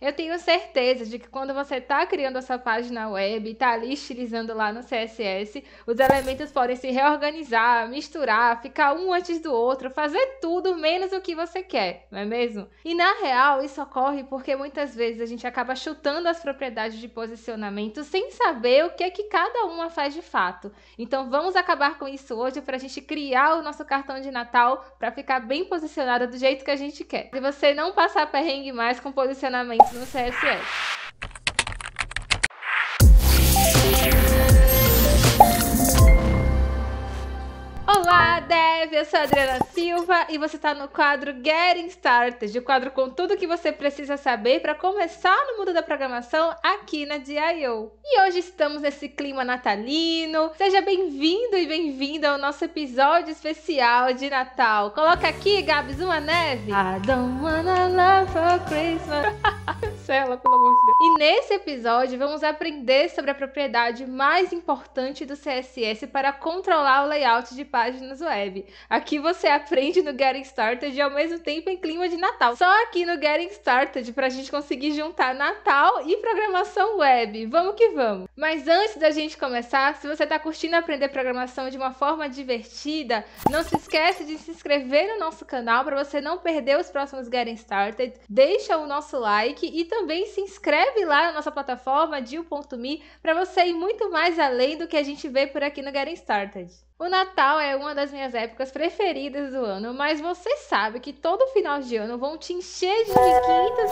Eu tenho certeza de que quando você está criando a sua página web e está ali estilizando lá no CSS, os elementos podem se reorganizar, misturar, ficar um antes do outro, fazer tudo menos o que você quer, não é mesmo? E na real, isso ocorre porque muitas vezes a gente acaba chutando as propriedades de posicionamento sem saber o que é que cada uma faz de fato. Então vamos acabar com isso hoje para a gente criar o nosso cartão de Natal para ficar bem posicionada do jeito que a gente quer. Se você não passar perrengue mais com posicionamento no CSS. Olá, Dev! Eu sou a Adriana Silva e você está no quadro Getting Started, o quadro com tudo que você precisa saber para começar no mundo da programação aqui na DIO. E hoje estamos nesse clima natalino. Seja bem-vindo e bem-vinda ao nosso episódio especial de Natal. Coloca aqui, Gabs, uma neve. I don't wanna love for Christmas. Cela, pelo amor de Deus. E nesse episódio vamos aprender sobre a propriedade mais importante do CSS para controlar o layout de páginas páginas web. Aqui você aprende no Getting Started e ao mesmo tempo em clima de Natal. Só aqui no Getting Started para a gente conseguir juntar Natal e programação web. Vamos que vamos! Mas antes da gente começar, se você está curtindo aprender programação de uma forma divertida, não se esquece de se inscrever no nosso canal para você não perder os próximos Getting Started. Deixa o nosso like e também se inscreve lá na nossa plataforma dio.me para você ir muito mais além do que a gente vê por aqui no Getting Started. O Natal é uma das minhas épocas preferidas do ano, mas você sabe que todo final de ano vão te encher de 500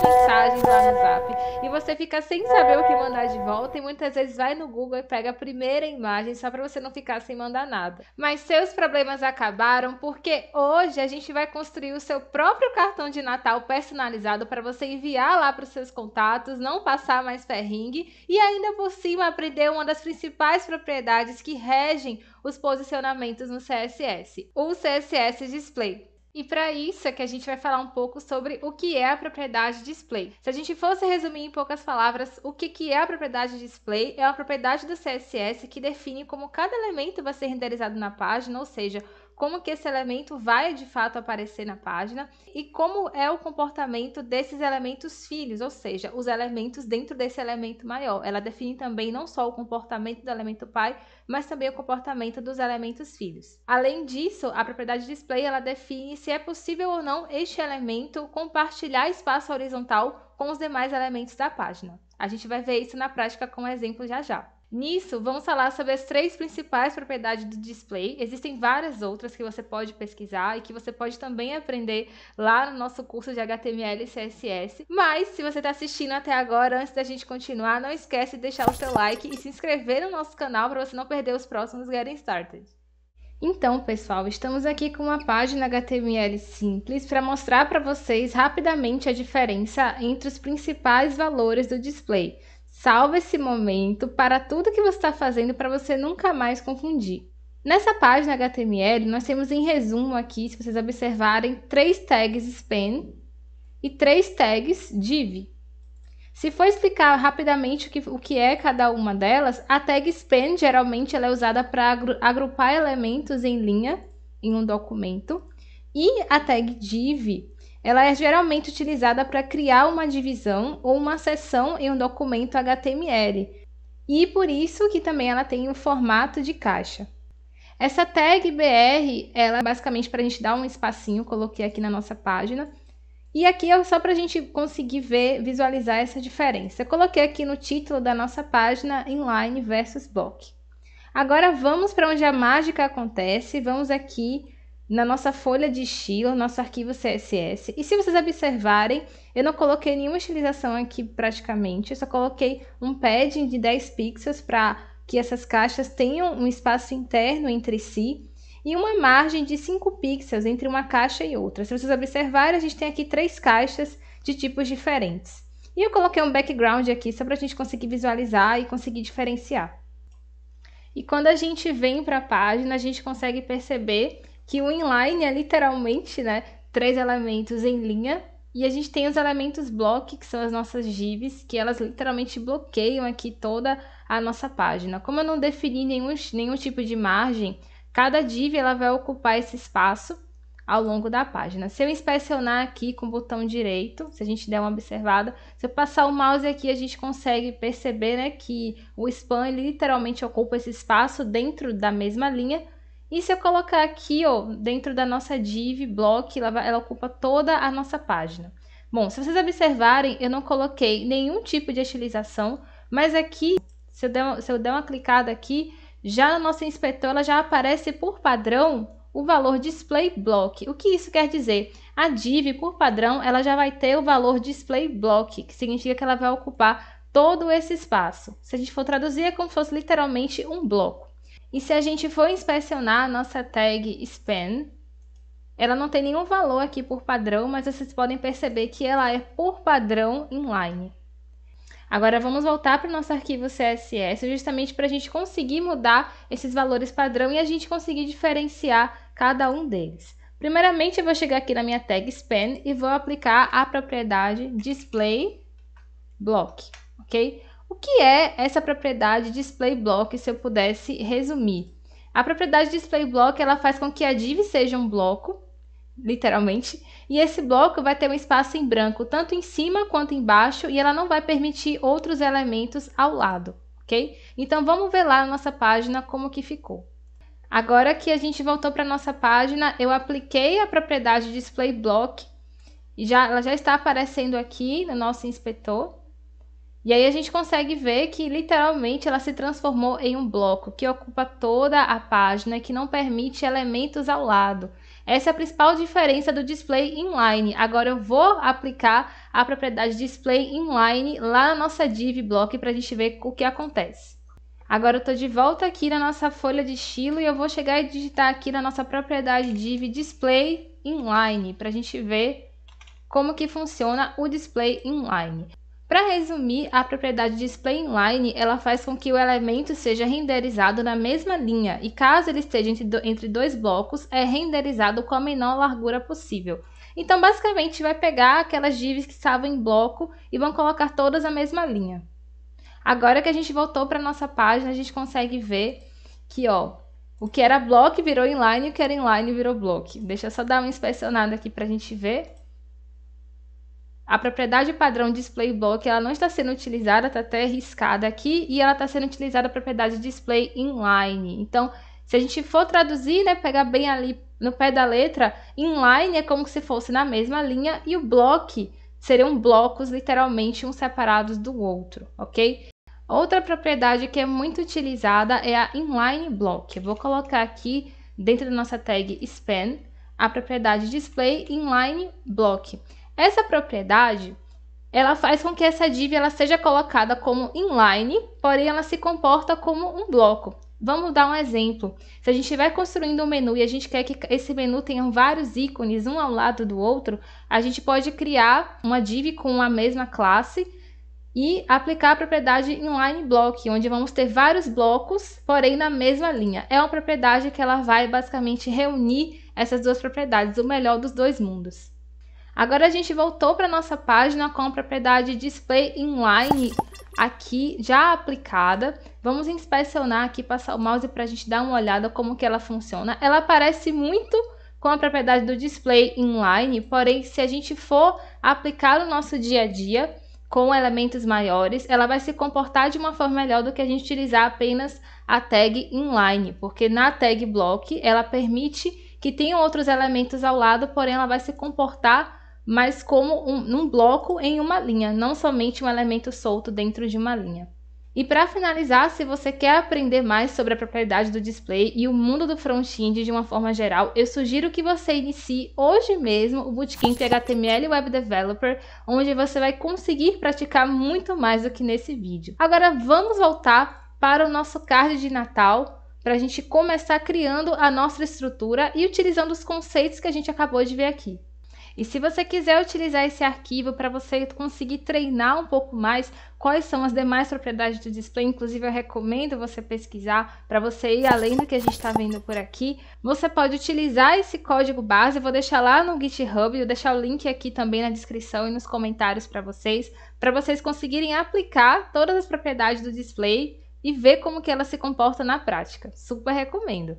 mensagens lá no Zap e você fica sem saber o que mandar de volta e muitas vezes vai no Google e pega a primeira imagem só para você não ficar sem mandar nada. Mas seus problemas acabaram porque hoje a gente vai construir o seu próprio cartão de Natal personalizado para você enviar lá para os seus contatos, não passar mais ferringue e ainda por cima aprender uma das principais propriedades que regem os posicionamentos no CSS, o CSS Display. E para isso é que a gente vai falar um pouco sobre o que é a propriedade display. Se a gente fosse resumir em poucas palavras, o que, que é a propriedade display é uma propriedade do CSS que define como cada elemento vai ser renderizado na página, ou seja, como que esse elemento vai de fato aparecer na página e como é o comportamento desses elementos filhos, ou seja, os elementos dentro desse elemento maior. Ela define também não só o comportamento do elemento pai, mas também o comportamento dos elementos filhos. Além disso, a propriedade display ela define se é possível ou não este elemento compartilhar espaço horizontal com os demais elementos da página. A gente vai ver isso na prática com um exemplo já já. Nisso, vamos falar sobre as três principais propriedades do display. Existem várias outras que você pode pesquisar e que você pode também aprender lá no nosso curso de HTML e CSS. Mas, se você está assistindo até agora, antes da gente continuar, não esquece de deixar o seu like e se inscrever no nosso canal para você não perder os próximos Getting Started. Então, pessoal, estamos aqui com uma página HTML simples para mostrar para vocês rapidamente a diferença entre os principais valores do display. Salva esse momento para tudo que você está fazendo para você nunca mais confundir. Nessa página HTML, nós temos em resumo aqui, se vocês observarem, três tags span e três tags div. Se for explicar rapidamente o que, o que é cada uma delas, a tag span geralmente ela é usada para agrupar elementos em linha em um documento e a tag div ela é geralmente utilizada para criar uma divisão ou uma seção em um documento HTML, e por isso que também ela tem o um formato de caixa. Essa tag BR, ela é basicamente para a gente dar um espacinho, coloquei aqui na nossa página. E aqui é só para a gente conseguir ver, visualizar essa diferença. Eu coloquei aqui no título da nossa página inline versus block. Agora vamos para onde a mágica acontece, vamos aqui na nossa folha de estilo, nosso arquivo CSS. E se vocês observarem, eu não coloquei nenhuma estilização aqui praticamente, eu só coloquei um padding de 10 pixels para que essas caixas tenham um espaço interno entre si e uma margem de 5 pixels entre uma caixa e outra. Se vocês observarem, a gente tem aqui três caixas de tipos diferentes. E eu coloquei um background aqui só para a gente conseguir visualizar e conseguir diferenciar. E quando a gente vem para a página, a gente consegue perceber que o inline é literalmente, né, três elementos em linha e a gente tem os elementos block, que são as nossas divs, que elas literalmente bloqueiam aqui toda a nossa página. Como eu não defini nenhum, nenhum tipo de margem, cada div ela vai ocupar esse espaço ao longo da página. Se eu inspecionar aqui com o botão direito, se a gente der uma observada, se eu passar o mouse aqui, a gente consegue perceber né, que o span ele literalmente ocupa esse espaço dentro da mesma linha, e se eu colocar aqui, ó, dentro da nossa div block, ela, ela ocupa toda a nossa página. Bom, se vocês observarem, eu não coloquei nenhum tipo de estilização, mas aqui, se eu der, se eu der uma clicada aqui, já na nossa inspetor, ela já aparece por padrão o valor display block. O que isso quer dizer? A div, por padrão, ela já vai ter o valor display block, que significa que ela vai ocupar todo esse espaço. Se a gente for traduzir, é como se fosse literalmente um bloco. E se a gente for inspecionar a nossa tag span, ela não tem nenhum valor aqui por padrão, mas vocês podem perceber que ela é por padrão inline. Agora vamos voltar para o nosso arquivo CSS justamente para a gente conseguir mudar esses valores padrão e a gente conseguir diferenciar cada um deles. Primeiramente eu vou chegar aqui na minha tag span e vou aplicar a propriedade display block, ok? O que é essa propriedade display block, se eu pudesse resumir? A propriedade display block ela faz com que a div seja um bloco, literalmente, e esse bloco vai ter um espaço em branco tanto em cima quanto embaixo e ela não vai permitir outros elementos ao lado, ok? Então vamos ver lá na nossa página como que ficou. Agora que a gente voltou para nossa página, eu apliquei a propriedade display block e já, ela já está aparecendo aqui no nosso inspetor. E aí a gente consegue ver que literalmente ela se transformou em um bloco que ocupa toda a página, que não permite elementos ao lado. Essa é a principal diferença do display inline. Agora eu vou aplicar a propriedade display inline lá na nossa div block para a gente ver o que acontece. Agora eu estou de volta aqui na nossa folha de estilo e eu vou chegar e digitar aqui na nossa propriedade div display inline para a gente ver como que funciona o display inline. Para resumir, a propriedade display inline ela faz com que o elemento seja renderizado na mesma linha e caso ele esteja entre dois blocos, é renderizado com a menor largura possível. Então, basicamente, vai pegar aquelas divs que estavam em bloco e vão colocar todas na mesma linha. Agora que a gente voltou para nossa página, a gente consegue ver que ó, o que era bloco virou inline e o que era inline virou bloco. Deixa eu só dar uma inspecionada aqui para a gente ver. A propriedade padrão display block ela não está sendo utilizada, está até riscada aqui, e ela está sendo utilizada a propriedade display inline. Então, se a gente for traduzir, né, pegar bem ali no pé da letra, inline é como se fosse na mesma linha e o block seriam blocos literalmente um separados do outro, ok? Outra propriedade que é muito utilizada é a inline block. Eu vou colocar aqui dentro da nossa tag span a propriedade display inline block. Essa propriedade ela faz com que essa div ela seja colocada como inline, porém ela se comporta como um bloco. Vamos dar um exemplo. Se a gente estiver construindo um menu e a gente quer que esse menu tenha vários ícones um ao lado do outro, a gente pode criar uma div com a mesma classe e aplicar a propriedade inline block, onde vamos ter vários blocos, porém na mesma linha. É uma propriedade que ela vai basicamente reunir essas duas propriedades, o melhor dos dois mundos. Agora a gente voltou para nossa página com a propriedade display inline aqui já aplicada. Vamos inspecionar aqui, passar o mouse para a gente dar uma olhada como que ela funciona. Ela parece muito com a propriedade do display inline, porém se a gente for aplicar no nosso dia a dia com elementos maiores, ela vai se comportar de uma forma melhor do que a gente utilizar apenas a tag inline, porque na tag block ela permite que tenham outros elementos ao lado, porém ela vai se comportar mas como um, um bloco em uma linha, não somente um elemento solto dentro de uma linha. E para finalizar, se você quer aprender mais sobre a propriedade do display e o mundo do front-end de uma forma geral, eu sugiro que você inicie hoje mesmo o Bootcamp HTML Web Developer, onde você vai conseguir praticar muito mais do que nesse vídeo. Agora vamos voltar para o nosso card de Natal, para a gente começar criando a nossa estrutura e utilizando os conceitos que a gente acabou de ver aqui. E se você quiser utilizar esse arquivo para você conseguir treinar um pouco mais quais são as demais propriedades do display, inclusive eu recomendo você pesquisar para você ir além do que a gente está vendo por aqui, você pode utilizar esse código base, eu vou deixar lá no GitHub, eu deixar o link aqui também na descrição e nos comentários para vocês, para vocês conseguirem aplicar todas as propriedades do display e ver como que ela se comporta na prática. Super recomendo!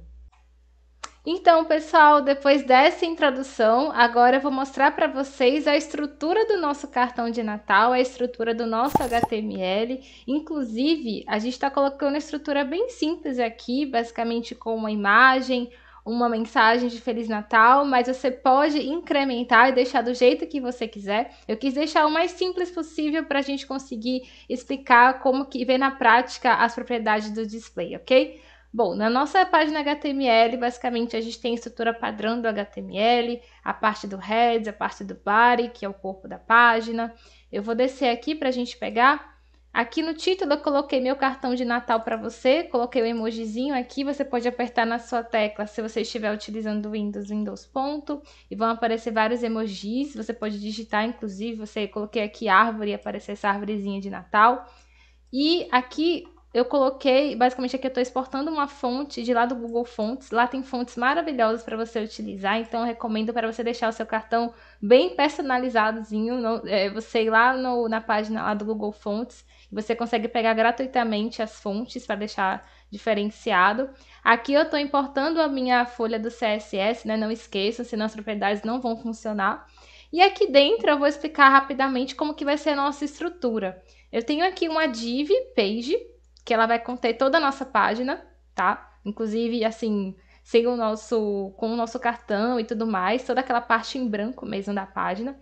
Então, pessoal, depois dessa introdução, agora eu vou mostrar para vocês a estrutura do nosso cartão de Natal, a estrutura do nosso HTML. Inclusive, a gente está colocando uma estrutura bem simples aqui, basicamente com uma imagem, uma mensagem de Feliz Natal, mas você pode incrementar e deixar do jeito que você quiser. Eu quis deixar o mais simples possível para a gente conseguir explicar como que vê na prática as propriedades do display, ok? Bom, na nossa página HTML, basicamente a gente tem a estrutura padrão do HTML, a parte do heads, a parte do body, que é o corpo da página. Eu vou descer aqui para a gente pegar. Aqui no título eu coloquei meu cartão de Natal para você, coloquei o um emojizinho aqui, você pode apertar na sua tecla se você estiver utilizando o Windows, Windows ponto, e vão aparecer vários emojis, você pode digitar, inclusive, você coloquei aqui árvore e aparecer essa árvorezinha de Natal. E aqui eu coloquei, basicamente aqui eu estou exportando uma fonte de lá do Google Fonts. Lá tem fontes maravilhosas para você utilizar, então eu recomendo para você deixar o seu cartão bem personalizadozinho. é, você ir lá no, na página lá do Google Fonts. você consegue pegar gratuitamente as fontes para deixar diferenciado. Aqui eu estou importando a minha folha do CSS, né? Não esqueçam, senão as propriedades não vão funcionar. E aqui dentro eu vou explicar rapidamente como que vai ser a nossa estrutura. Eu tenho aqui uma div page que ela vai conter toda a nossa página, tá? Inclusive, assim, sigam o nosso, com o nosso cartão e tudo mais, toda aquela parte em branco mesmo da página.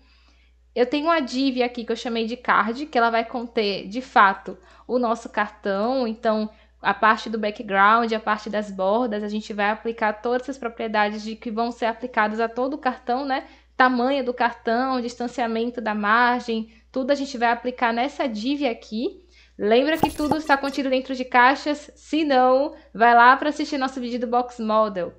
Eu tenho uma div aqui que eu chamei de card, que ela vai conter, de fato, o nosso cartão, então a parte do background, a parte das bordas, a gente vai aplicar todas as propriedades de que vão ser aplicadas a todo o cartão, né? Tamanho do cartão, distanciamento da margem, tudo a gente vai aplicar nessa div aqui. Lembra que tudo está contido dentro de caixas? Se não, vai lá para assistir nosso vídeo do Box Model.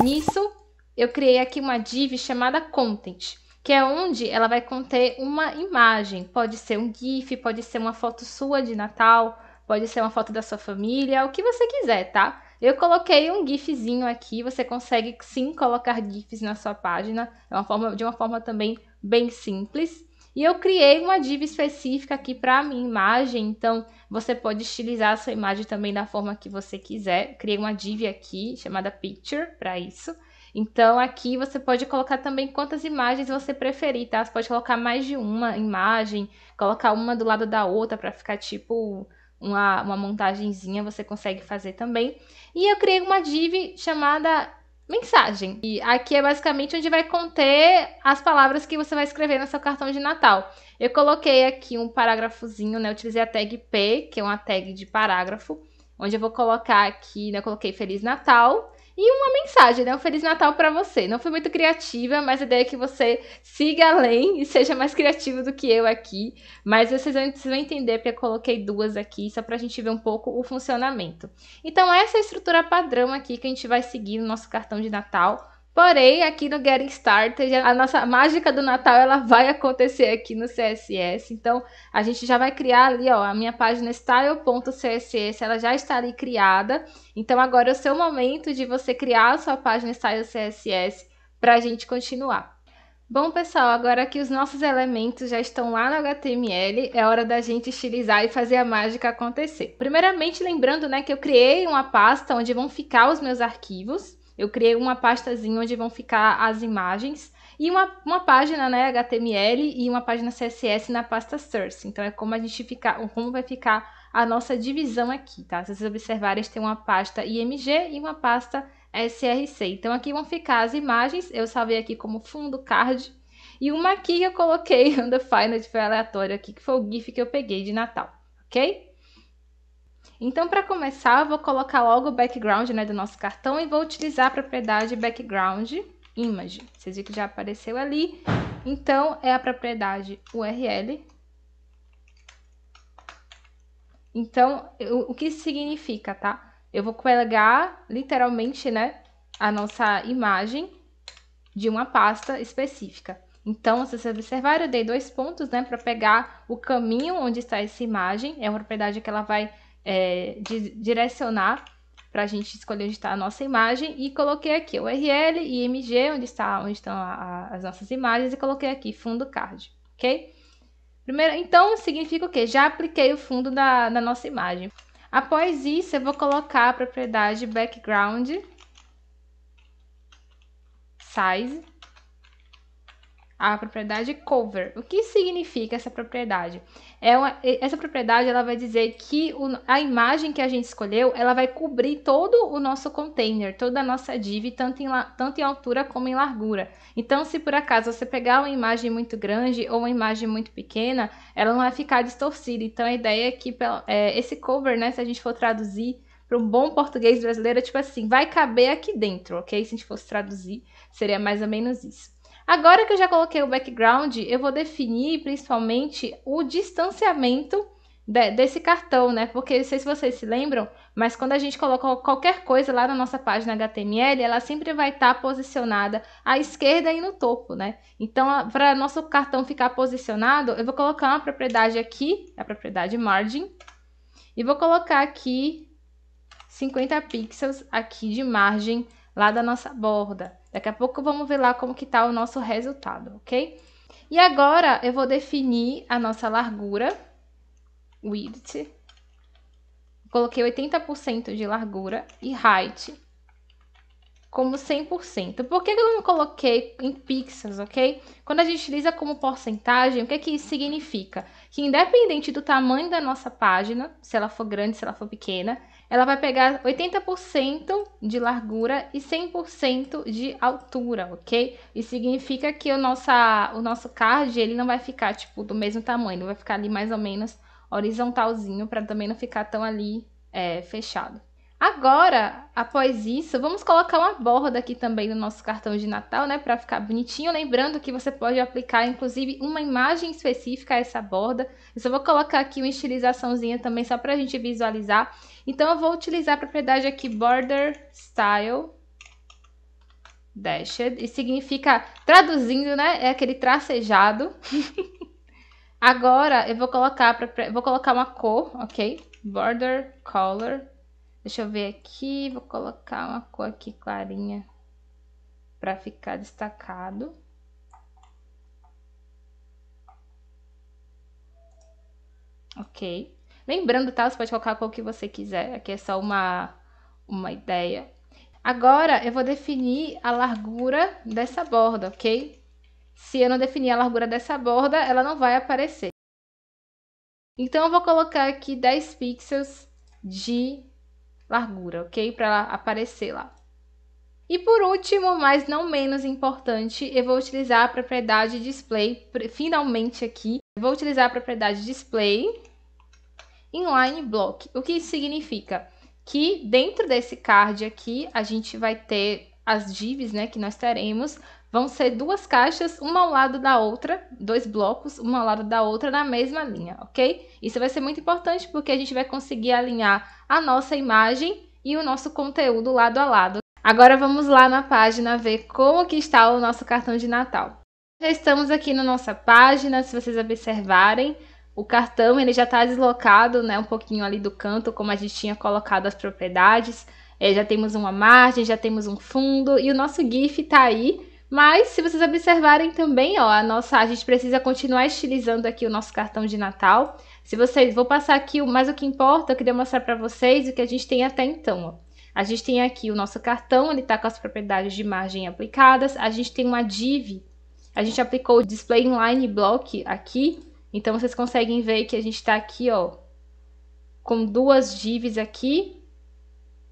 Nisso, eu criei aqui uma div chamada Content, que é onde ela vai conter uma imagem. Pode ser um GIF, pode ser uma foto sua de Natal, pode ser uma foto da sua família, o que você quiser, tá? Eu coloquei um GIFzinho aqui, você consegue sim colocar GIFs na sua página, é uma forma, de uma forma também bem simples. E eu criei uma div específica aqui para a minha imagem, então você pode estilizar a sua imagem também da forma que você quiser. Criei uma div aqui chamada Picture para isso. Então aqui você pode colocar também quantas imagens você preferir, tá? Você pode colocar mais de uma imagem, colocar uma do lado da outra para ficar tipo uma, uma montagenzinha, você consegue fazer também. E eu criei uma div chamada mensagem. E aqui é basicamente onde vai conter as palavras que você vai escrever no seu cartão de Natal. Eu coloquei aqui um parágrafozinho, né? Eu utilizei a tag P, que é uma tag de parágrafo, onde eu vou colocar aqui, né? Eu coloquei Feliz Natal. E uma mensagem, né? Um Feliz Natal para você. Não fui muito criativa, mas a ideia é que você siga além e seja mais criativo do que eu aqui. Mas vocês vão entender porque eu coloquei duas aqui, só pra gente ver um pouco o funcionamento. Então, essa é a estrutura padrão aqui que a gente vai seguir no nosso cartão de Natal Porém, aqui no Getting Started, a nossa mágica do Natal ela vai acontecer aqui no CSS. Então, a gente já vai criar ali, ó, a minha página style.css, ela já está ali criada. Então, agora é o seu momento de você criar a sua página style CSS para a gente continuar. Bom, pessoal, agora que os nossos elementos já estão lá no HTML, é hora da gente estilizar e fazer a mágica acontecer. Primeiramente, lembrando né, que eu criei uma pasta onde vão ficar os meus arquivos. Eu criei uma pastazinha onde vão ficar as imagens e uma, uma página, né, HTML e uma página CSS na pasta source. Então é como a gente ficar, como vai ficar a nossa divisão aqui, tá? Se vocês observarem, tem uma pasta IMG e uma pasta SRC. Então aqui vão ficar as imagens, eu salvei aqui como fundo card e uma aqui que eu coloquei de foi aleatório aqui, que foi o GIF que eu peguei de Natal, ok? Então, para começar, eu vou colocar logo o background né, do nosso cartão e vou utilizar a propriedade background image. Vocês viram que já apareceu ali. Então, é a propriedade URL. Então, o, o que significa, tá? Eu vou pegar, literalmente, né, a nossa imagem de uma pasta específica. Então, se vocês observarem, eu dei dois pontos, né, para pegar o caminho onde está essa imagem. É uma propriedade que ela vai é, de, direcionar para a gente escolher onde está a nossa imagem e coloquei aqui o URL e IMG, onde, está, onde estão a, a, as nossas imagens, e coloquei aqui fundo card, ok? Primeiro, então, significa o quê? Já apliquei o fundo da, da nossa imagem. Após isso, eu vou colocar a propriedade background size a propriedade cover. O que significa essa propriedade? É uma, essa propriedade ela vai dizer que o, a imagem que a gente escolheu ela vai cobrir todo o nosso container, toda a nossa div, tanto em, tanto em altura como em largura. Então, se por acaso você pegar uma imagem muito grande ou uma imagem muito pequena, ela não vai ficar distorcida. Então, a ideia é que é, esse cover, né, se a gente for traduzir para um bom português brasileiro, é tipo assim, vai caber aqui dentro, ok? Se a gente fosse traduzir, seria mais ou menos isso. Agora que eu já coloquei o background, eu vou definir principalmente o distanciamento de, desse cartão, né? Porque não sei se vocês se lembram, mas quando a gente coloca qualquer coisa lá na nossa página HTML, ela sempre vai estar tá posicionada à esquerda e no topo, né? Então, para nosso cartão ficar posicionado, eu vou colocar uma propriedade aqui, a propriedade margin, e vou colocar aqui 50 pixels aqui de margem lá da nossa borda. Daqui a pouco vamos ver lá como que tá o nosso resultado, ok? E agora eu vou definir a nossa largura, width, coloquei 80% de largura e height como 100%. Por que eu não coloquei em pixels, ok? Quando a gente utiliza como porcentagem, o que, é que isso significa? Que independente do tamanho da nossa página, se ela for grande, se ela for pequena, ela vai pegar 80% de largura e 100% de altura, ok? Isso significa que o, nossa, o nosso card, ele não vai ficar, tipo, do mesmo tamanho, ele vai ficar ali mais ou menos horizontalzinho, para também não ficar tão ali é, fechado. Agora, após isso, vamos colocar uma borda aqui também no nosso cartão de Natal, né, para ficar bonitinho. Lembrando que você pode aplicar, inclusive, uma imagem específica a essa borda. Eu só vou colocar aqui uma estilizaçãozinha também, só para a gente visualizar. Então, eu vou utilizar a propriedade aqui Border Style Dashed, e significa, traduzindo, né, é aquele tracejado. Agora, eu vou colocar, vou colocar uma cor, ok? Border Color Deixa eu ver aqui, vou colocar uma cor aqui clarinha para ficar destacado. Ok. Lembrando, tá? Você pode colocar a cor que você quiser. Aqui é só uma, uma ideia. Agora, eu vou definir a largura dessa borda, ok? Se eu não definir a largura dessa borda, ela não vai aparecer. Então, eu vou colocar aqui 10 pixels de largura, ok? Para ela aparecer lá. E por último, mas não menos importante, eu vou utilizar a propriedade display, finalmente aqui, eu vou utilizar a propriedade display inline block. O que isso significa? Que dentro desse card aqui, a gente vai ter as divs, né, que nós teremos Vão ser duas caixas, uma ao lado da outra, dois blocos, uma ao lado da outra, na mesma linha, ok? Isso vai ser muito importante porque a gente vai conseguir alinhar a nossa imagem e o nosso conteúdo lado a lado. Agora vamos lá na página ver como que está o nosso cartão de Natal. Já estamos aqui na nossa página, se vocês observarem, o cartão ele já está deslocado né, um pouquinho ali do canto, como a gente tinha colocado as propriedades. É, já temos uma margem, já temos um fundo e o nosso GIF está aí mas se vocês observarem também, ó, a nossa, a gente precisa continuar estilizando aqui o nosso cartão de Natal. Se vocês, vou passar aqui, mas o que importa, eu queria mostrar para vocês o que a gente tem até então, ó. A gente tem aqui o nosso cartão, ele está com as propriedades de margem aplicadas. A gente tem uma div, a gente aplicou o display inline block aqui. Então, vocês conseguem ver que a gente está aqui, ó, com duas divs aqui.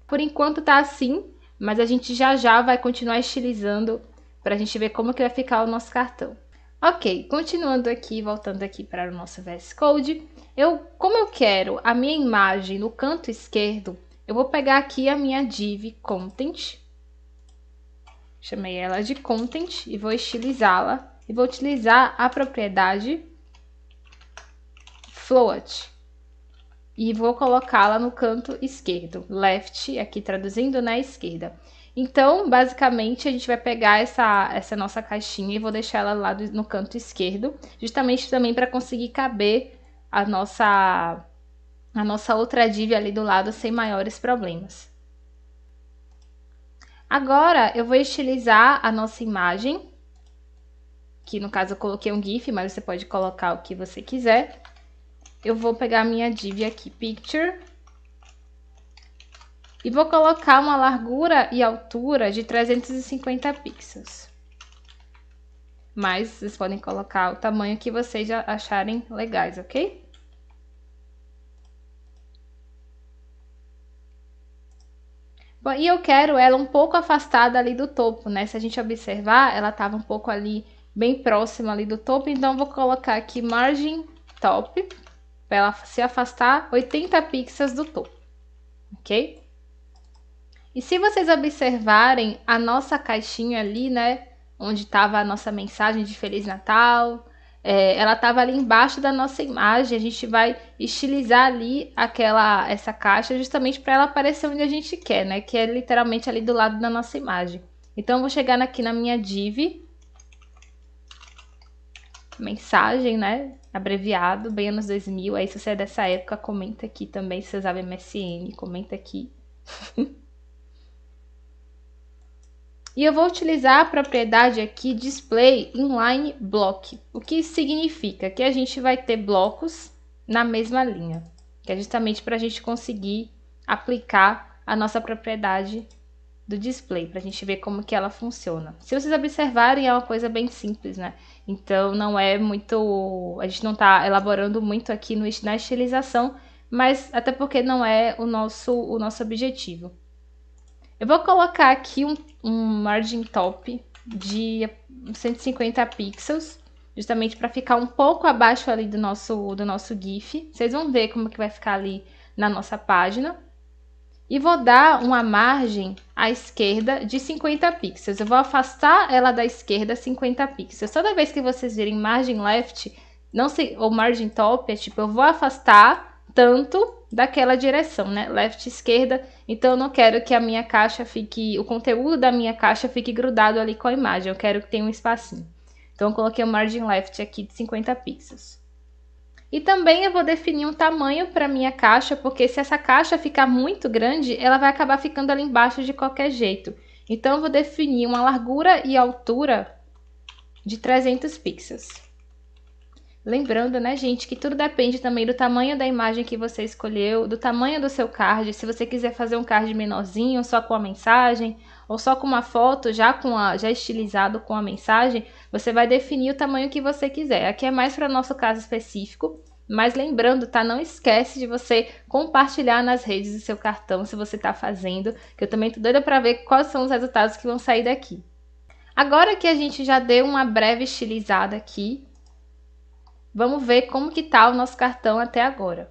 Por enquanto tá assim, mas a gente já já vai continuar estilizando para a gente ver como que vai ficar o nosso cartão. Ok, continuando aqui, voltando aqui para o nosso VS Code, eu, como eu quero a minha imagem no canto esquerdo, eu vou pegar aqui a minha div content, chamei ela de content e vou estilizá-la e vou utilizar a propriedade float e vou colocá-la no canto esquerdo, left, aqui traduzindo na né, esquerda. Então, basicamente, a gente vai pegar essa, essa nossa caixinha e vou deixar ela lá do, no canto esquerdo, justamente também para conseguir caber a nossa, a nossa outra div ali do lado sem maiores problemas. Agora, eu vou estilizar a nossa imagem, que no caso eu coloquei um GIF, mas você pode colocar o que você quiser. Eu vou pegar a minha div aqui, Picture, e vou colocar uma largura e altura de 350 pixels. Mas vocês podem colocar o tamanho que vocês acharem legais, ok? Bom, e eu quero ela um pouco afastada ali do topo, né? Se a gente observar, ela estava um pouco ali, bem próxima ali do topo. Então, vou colocar aqui margem top, para ela se afastar 80 pixels do topo, ok? E se vocês observarem a nossa caixinha ali, né, onde estava a nossa mensagem de Feliz Natal, é, ela estava ali embaixo da nossa imagem. A gente vai estilizar ali aquela essa caixa justamente para ela aparecer onde a gente quer, né? Que é literalmente ali do lado da nossa imagem. Então eu vou chegar aqui na minha div mensagem, né? Abreviado, bem anos 2000. Aí se você é dessa época, comenta aqui também se você usava MSN, comenta aqui. E eu vou utilizar a propriedade aqui display inline block, o que significa que a gente vai ter blocos na mesma linha, que é justamente para a gente conseguir aplicar a nossa propriedade do display, para a gente ver como que ela funciona. Se vocês observarem, é uma coisa bem simples, né? Então, não é muito... a gente não está elaborando muito aqui no, na estilização, mas até porque não é o nosso, o nosso objetivo. Eu vou colocar aqui um, um margin top de 150 pixels, justamente para ficar um pouco abaixo ali do nosso, do nosso GIF. Vocês vão ver como que vai ficar ali na nossa página. E vou dar uma margem à esquerda de 50 pixels. Eu vou afastar ela da esquerda 50 pixels. Toda vez que vocês virem margem left, não sei, ou margin top, é tipo, eu vou afastar tanto daquela direção, né? Left esquerda. Então eu não quero que a minha caixa fique, o conteúdo da minha caixa fique grudado ali com a imagem. Eu quero que tenha um espacinho. Então eu coloquei o margin left aqui de 50 pixels. E também eu vou definir um tamanho para minha caixa, porque se essa caixa ficar muito grande, ela vai acabar ficando ali embaixo de qualquer jeito. Então eu vou definir uma largura e altura de 300 pixels. Lembrando, né, gente, que tudo depende também do tamanho da imagem que você escolheu, do tamanho do seu card. Se você quiser fazer um card menorzinho, só com a mensagem, ou só com uma foto já com a, já estilizado com a mensagem, você vai definir o tamanho que você quiser. Aqui é mais para nosso caso específico, mas lembrando, tá? Não esquece de você compartilhar nas redes o seu cartão se você tá fazendo, que eu também tô doida para ver quais são os resultados que vão sair daqui. Agora que a gente já deu uma breve estilizada aqui, Vamos ver como que tá o nosso cartão até agora.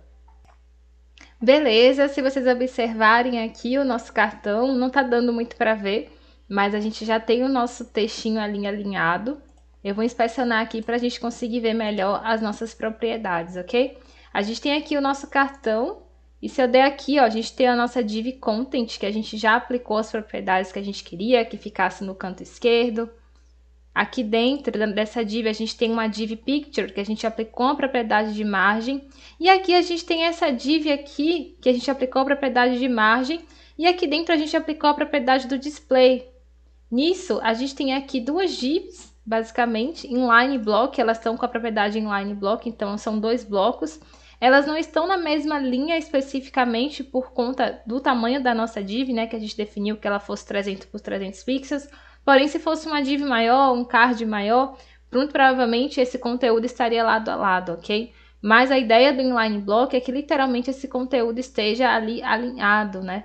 Beleza, se vocês observarem aqui o nosso cartão, não tá dando muito para ver, mas a gente já tem o nosso textinho ali alinhado. Eu vou inspecionar aqui para a gente conseguir ver melhor as nossas propriedades, ok? A gente tem aqui o nosso cartão, e se eu der aqui, ó, a gente tem a nossa div content, que a gente já aplicou as propriedades que a gente queria, que ficasse no canto esquerdo, Aqui dentro dessa div, a gente tem uma div picture, que a gente aplicou a propriedade de margem. E aqui a gente tem essa div aqui, que a gente aplicou a propriedade de margem. E aqui dentro a gente aplicou a propriedade do display. Nisso, a gente tem aqui duas divs, basicamente, inline block. Elas estão com a propriedade inline block, então são dois blocos. Elas não estão na mesma linha especificamente por conta do tamanho da nossa div, né? Que a gente definiu que ela fosse 300 por 300 pixels Porém, se fosse uma div maior, um card maior, provavelmente esse conteúdo estaria lado a lado, ok? Mas a ideia do inline block é que literalmente esse conteúdo esteja ali alinhado, né?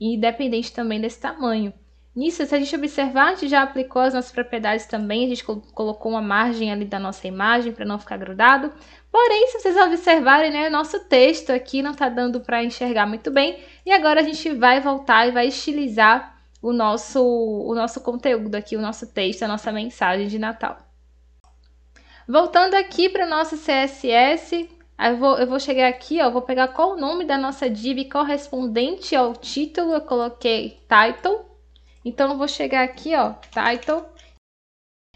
Independente também desse tamanho. Nisso, se a gente observar, a gente já aplicou as nossas propriedades também, a gente colocou uma margem ali da nossa imagem para não ficar grudado. Porém, se vocês observarem, né, nosso texto aqui não está dando para enxergar muito bem. E agora a gente vai voltar e vai estilizar o nosso, o nosso conteúdo aqui, o nosso texto, a nossa mensagem de Natal. Voltando aqui para o nosso CSS, eu vou, eu vou chegar aqui, ó, vou pegar qual o nome da nossa div correspondente ao título, eu coloquei title. Então, eu vou chegar aqui, ó, title.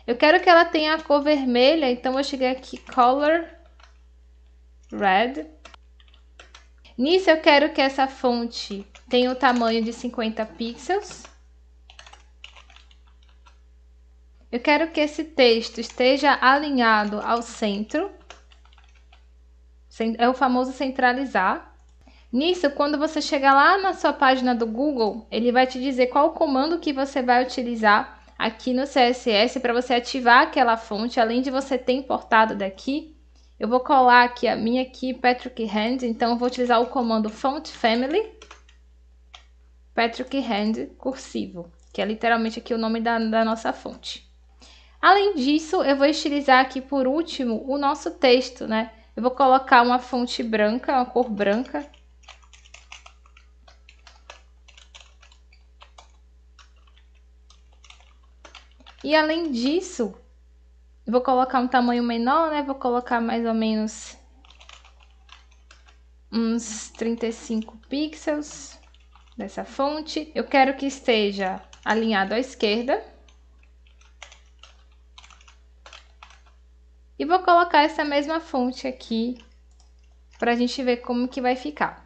Eu quero que ela tenha a cor vermelha, então eu cheguei aqui, color red. Nisso, eu quero que essa fonte tenha o tamanho de 50 pixels. Eu quero que esse texto esteja alinhado ao centro. É o famoso centralizar. Nisso, quando você chegar lá na sua página do Google, ele vai te dizer qual o comando que você vai utilizar aqui no CSS para você ativar aquela fonte, além de você ter importado daqui. Eu vou colar aqui a minha aqui, Patrick Hand, então eu vou utilizar o comando font family Patrick Hand cursivo, que é literalmente aqui o nome da, da nossa fonte. Além disso, eu vou estilizar aqui por último o nosso texto, né? Eu vou colocar uma fonte branca, uma cor branca. E além disso, eu vou colocar um tamanho menor, né? Vou colocar mais ou menos uns 35 pixels dessa fonte. Eu quero que esteja alinhado à esquerda. E vou colocar essa mesma fonte aqui para a gente ver como que vai ficar.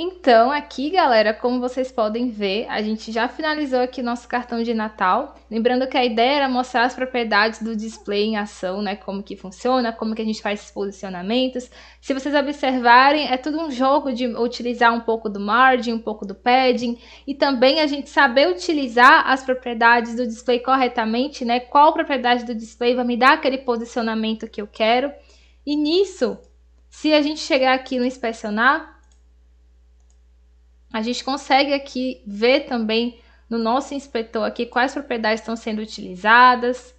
Então, aqui, galera, como vocês podem ver, a gente já finalizou aqui nosso cartão de Natal. Lembrando que a ideia era mostrar as propriedades do display em ação, né? Como que funciona, como que a gente faz esses posicionamentos. Se vocês observarem, é tudo um jogo de utilizar um pouco do margin, um pouco do padding. E também a gente saber utilizar as propriedades do display corretamente, né? Qual propriedade do display vai me dar aquele posicionamento que eu quero. E nisso, se a gente chegar aqui no inspecionar, a gente consegue aqui ver também no nosso inspetor aqui quais propriedades estão sendo utilizadas.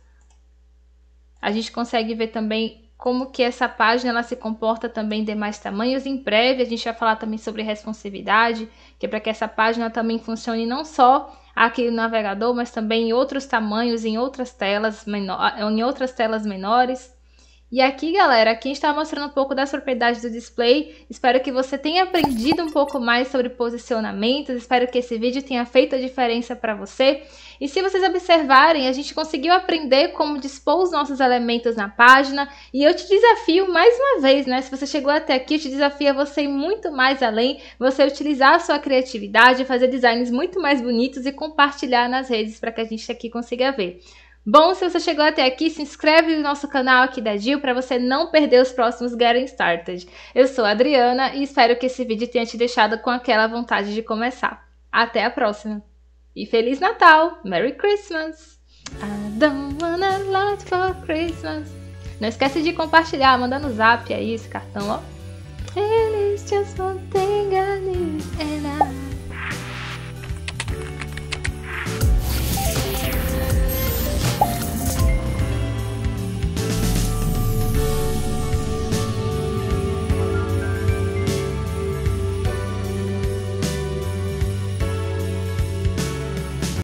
A gente consegue ver também como que essa página ela se comporta também em demais tamanhos. Em breve a gente vai falar também sobre responsividade, que é para que essa página também funcione não só aqui no navegador, mas também em outros tamanhos, em outras telas, menor, em outras telas menores. E aqui, galera, aqui está mostrando um pouco das propriedades do display. Espero que você tenha aprendido um pouco mais sobre posicionamentos. Espero que esse vídeo tenha feito a diferença para você. E se vocês observarem, a gente conseguiu aprender como dispor os nossos elementos na página. E eu te desafio mais uma vez, né? Se você chegou até aqui, eu te desafio a você ir muito mais além, você utilizar a sua criatividade, fazer designs muito mais bonitos e compartilhar nas redes para que a gente aqui consiga ver. Bom, se você chegou até aqui, se inscreve no nosso canal aqui da Gil para você não perder os próximos Getting Started. Eu sou a Adriana e espero que esse vídeo tenha te deixado com aquela vontade de começar. Até a próxima! E Feliz Natal! Merry Christmas! I don't wanna lot for Christmas. Não esquece de compartilhar, mandar no zap aí esse cartão, ó. It is just one thing I need and I...